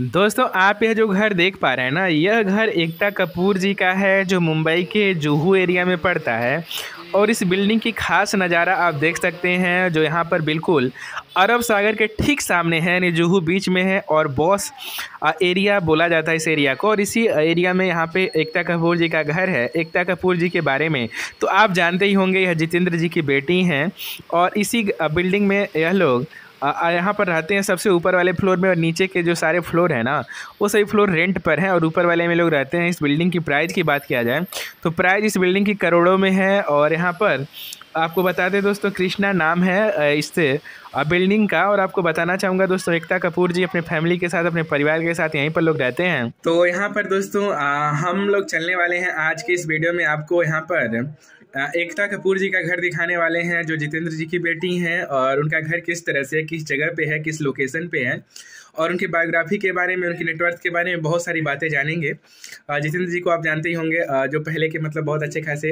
दोस्तों आप यह जो घर देख पा रहे हैं ना यह घर एकता कपूर जी का है जो मुंबई के जुहू एरिया में पड़ता है और इस बिल्डिंग की खास नज़ारा आप देख सकते हैं जो यहाँ पर बिल्कुल अरब सागर के ठीक सामने है यानी जुहू बीच में है और बॉस एरिया बोला जाता है इस एरिया को और इसी एरिया में यहाँ पे एकता कपूर जी का घर है एकता कपूर जी के बारे में तो आप जानते ही होंगे यह जितेंद्र जी की बेटी हैं और इसी बिल्डिंग में यह लोग यहाँ पर रहते हैं सबसे ऊपर वाले फ्लोर में और नीचे के जो सारे फ्लोर हैं ना वो सभी फ्लोर रेंट पर हैं और ऊपर वाले में लोग रहते हैं इस बिल्डिंग की प्राइस की बात किया जाए तो प्राइस इस बिल्डिंग की करोड़ों में है और यहाँ पर आपको बता दें दोस्तों कृष्णा नाम है इससे बिल्डिंग का और आपको बताना चाहूँगा दोस्तों एकता कपूर जी अपने फैमिली के साथ अपने परिवार के साथ यहीं पर लोग रहते हैं तो यहाँ पर दोस्तों आ, हम लोग चलने वाले हैं आज के इस वीडियो में आपको यहाँ पर एकता कपूर जी का घर दिखाने वाले हैं जो जितेंद्र जी की बेटी हैं और उनका घर किस तरह से किस जगह पे है किस लोकेशन पे है और उनकी बायोग्राफी के बारे में उनकी नेटवर्थ के बारे में बहुत सारी बातें जानेंगे जितेंद्र जी को आप जानते ही होंगे जो पहले के मतलब बहुत अच्छे खासे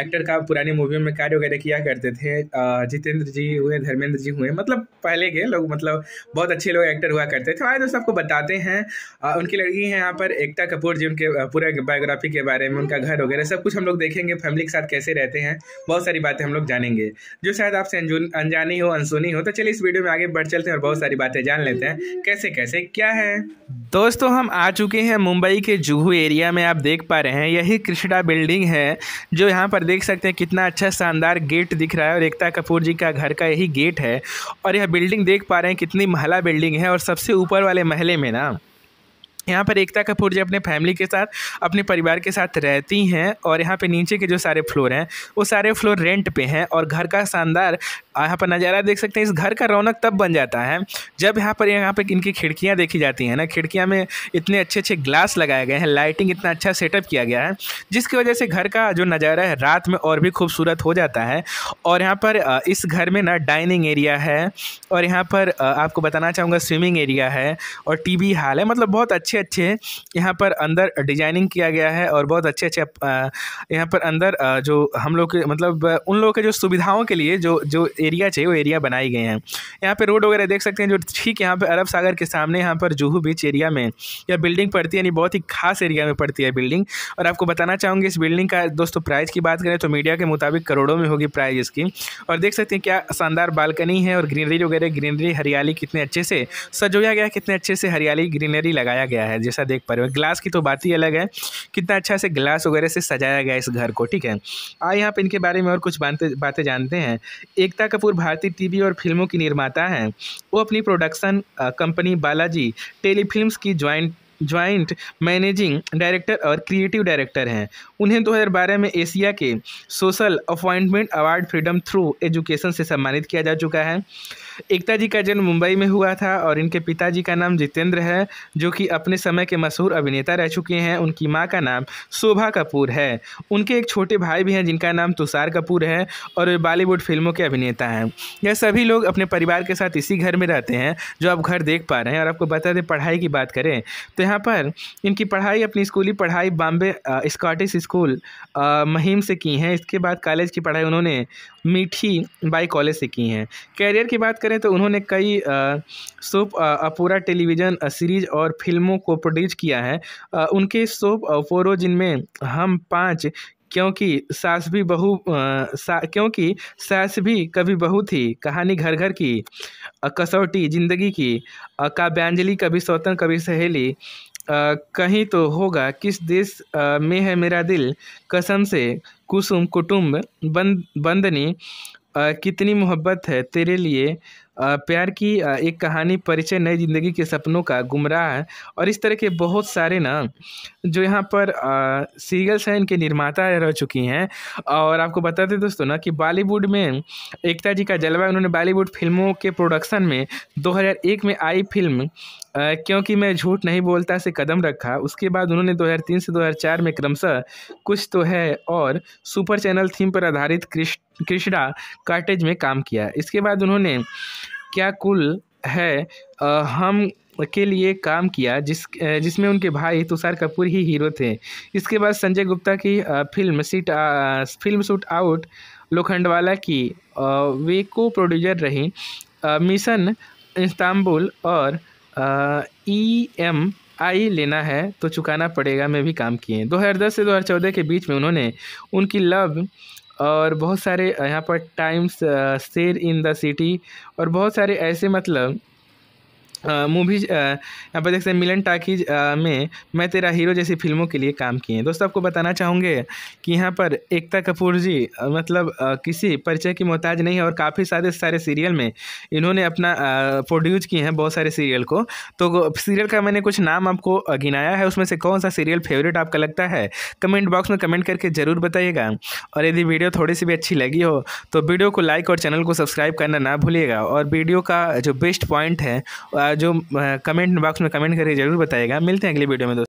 एक्टर का पुराने मूवियों में कार्य वगैरह किया करते थे जितेंद्र जी हुए धर्मेंद्र जी हुए मतलब पहले के लोग मतलब बहुत अच्छे लोग एक्टर हुआ करते थे हमारे दोस्त आपको बताते हैं उनकी लड़की है यहाँ पर एकता कपूर जी उनके पूरा बायोग्राफी के बारे में उनका घर वगैरह सब कुछ हम लोग देखेंगे फैमिली के साथ कैसे रहते हैं बहुत सारी बातें हम लोग जानेंगे जो शायद आपसे अनजानी हो अनसुनी हो तो चलिए इस वीडियो में आगे बढ़ चलते हैं और बहुत सारी बातें जान लेते हैं कैसे कैसे क्या है दोस्तों हम आ चुके हैं मुंबई के जुहू एरिया में आप देख पा रहे हैं यही कृष्णा बिल्डिंग है जो यहाँ पर देख सकते हैं कितना अच्छा शानदार गेट दिख रहा है और एकता कपूर जी का घर का यही गेट है और यह बिल्डिंग देख पा रहे हैं कितनी महला बिल्डिंग है और सबसे ऊपर वाले महले में ना यहाँ पर एकता कपूर जी अपने फैमिली के साथ अपने परिवार के साथ रहती हैं और यहाँ पे नीचे के जो सारे फ्लोर हैं वो सारे फ्लोर रेंट पे हैं और घर का शानदार यहाँ पर नज़ारा देख सकते हैं इस घर का रौनक तब बन जाता है जब यहाँ पर यहाँ पर इनकी खिड़कियाँ देखी जाती हैं ना खिड़कियाँ में इतने अच्छे अच्छे ग्लास लगाए गए हैं लाइटिंग इतना अच्छा सेटअप किया गया है जिसकी वजह से घर का जो नज़ारा है रात में और भी खूबसूरत हो जाता है और यहाँ पर इस घर में ना डाइनिंग एरिया है और यहाँ पर आपको बताना चाहूँगा स्विमिंग एरिया है और वी हॉल है मतलब बहुत अच्छे अच्छे यहाँ पर अंदर डिजाइनिंग किया गया है और बहुत अच्छे अच्छे यहाँ पर अंदर जो हम लोग के मतलब उन लोगों के जो सुविधाओं के लिए जो जो एरिया चाहिए वो एरिया बनाए गए हैं यहाँ पर रोड वगैरह देख सकते हैं जो ठीक यहाँ पर अरब सागर के सामने यहाँ पर जूहू बीच एरिया में यह बिल्डिंग पड़ती है यानी बहुत ही खास एरिया में पड़ती है बिल्डिंग और आपको बताना चाहूँगी इस बिल्डिंग का दोस्तों प्राइस की बात करें तो मीडिया के मुताबिक करोड़ों में होगी प्राइज इसकी और देख सकते हैं क्या शानदार बालकनी है और ग्रीनरी वगैरह ग्रीनरी हरियाली कितने अच्छे से सजोया गया कितने अच्छे से हरियाली ग्रीनरी लगाया गया है जैसा देख पा रहे हो ग्लास की तो बात ही अलग है कितना अच्छा से ग्लास वगैरह से सजाया गया इस घर को ठीक है आ यहाँ पर इनके बारे में और कुछ बातें बातें जानते हैं एकता कपूर भारतीय टीवी और फिल्मों की निर्माता हैं वो अपनी production company uh, Balaji telefilms की ज्वाइंट ज्वाइंट मैनेजिंग डायरेक्टर और क्रिएटिव डायरेक्टर हैं उन्हें 2012 में एशिया के social appointment award freedom through education से सम्मानित किया जा चुका है एकता जी का जन्म मुंबई में हुआ था और इनके पिताजी का नाम जितेंद्र है जो कि अपने समय के मशहूर अभिनेता रह चुके हैं उनकी माँ का नाम शोभा कपूर है उनके एक छोटे भाई भी हैं जिनका नाम तुषार कपूर है और वे बॉलीवुड फिल्मों के अभिनेता हैं यह सभी लोग अपने परिवार के साथ इसी घर में रहते हैं जो आप घर देख पा रहे हैं और आपको बता दें पढ़ाई की बात करें तो यहाँ पर इनकी पढ़ाई अपनी स्कूली पढ़ाई बॉम्बे स्कॉटिश स्कूल महीम से की हैं इसके बाद कॉलेज की पढ़ाई उन्होंने मीठी बाई कॉलेज से की हैं कैरियर की बात करें तो उन्होंने कई सोप अपूरा टेलीविज़न सीरीज और फिल्मों को प्रोड्यूस किया है उनके सोप ओपोरो जिनमें हम पाँच क्योंकि सास भी बहु सा, क्योंकि सास भी कभी बहु थी कहानी घर घर की कसौटी जिंदगी की काव्यांजलि कभी सौतन कभी सहेली आ, कहीं तो होगा किस देश आ, में है मेरा दिल कसम से कुसुम कुटुम्ब बंद बंदनी आ, कितनी मोहब्बत है तेरे लिए प्यार की एक कहानी परिचय नई ज़िंदगी के सपनों का गुमराह है और इस तरह के बहुत सारे ना जो यहाँ पर सीरियल्स हैं इनके निर्माता रह चुकी हैं और आपको बताते दोस्तों ना कि बॉलीवुड में एकता जी का जलवा उन्होंने बॉलीवुड फिल्मों के प्रोडक्शन में 2001 में आई फिल्म क्योंकि मैं झूठ नहीं बोलता से कदम रखा उसके बाद उन्होंने 2003 से 2004 में क्रमशः कुछ तो है और सुपर चैनल थीम पर आधारित क्रिश कृष्णा कार्टेज में काम किया इसके बाद उन्होंने क्या कुल है आ, हम के लिए काम किया जिस जिसमें उनके भाई तुषार कपूर ही हीरो थे इसके बाद संजय गुप्ता की फिल्म सीट फिल्म शूट आउट लोखंडवाला की वे को प्रोड्यूसर रही मिशन इस्तांबुल और ई एम आई लेना है तो चुकाना पड़ेगा मैं भी काम किए दो हज़ार दस से दो हज़ार चौदह के बीच में उन्होंने उनकी लव और बहुत सारे यहाँ पर टाइम्स शेर इन द सिटी और बहुत सारे ऐसे मतलब मूवीज यहाँ पर देख सकते हैं मिलन टाकीज में मैं तेरा हीरो जैसी फिल्मों के लिए काम किए हैं दोस्तों आपको बताना चाहूँगे कि यहाँ पर एकता कपूर जी आ, मतलब आ, किसी परिचय की मोहताज नहीं है और काफ़ी सारे सारे सीरियल में इन्होंने अपना प्रोड्यूस किए हैं बहुत सारे सीरियल को तो सीरियल का मैंने कुछ नाम आपको गिनाया है उसमें से कौन सा सीरियल फेवरेट आपका लगता है कमेंट बॉक्स में कमेंट करके ज़रूर बताइएगा और यदि वीडियो थोड़ी सी भी अच्छी लगी हो तो वीडियो को लाइक और चैनल को सब्सक्राइब करना ना भूलिएगा और वीडियो का जो बेस्ट पॉइंट है जो कमेंट बॉक्स में कमेंट करके ज़रूर बताएगा मिलते हैं अगली वीडियो में दोस्तों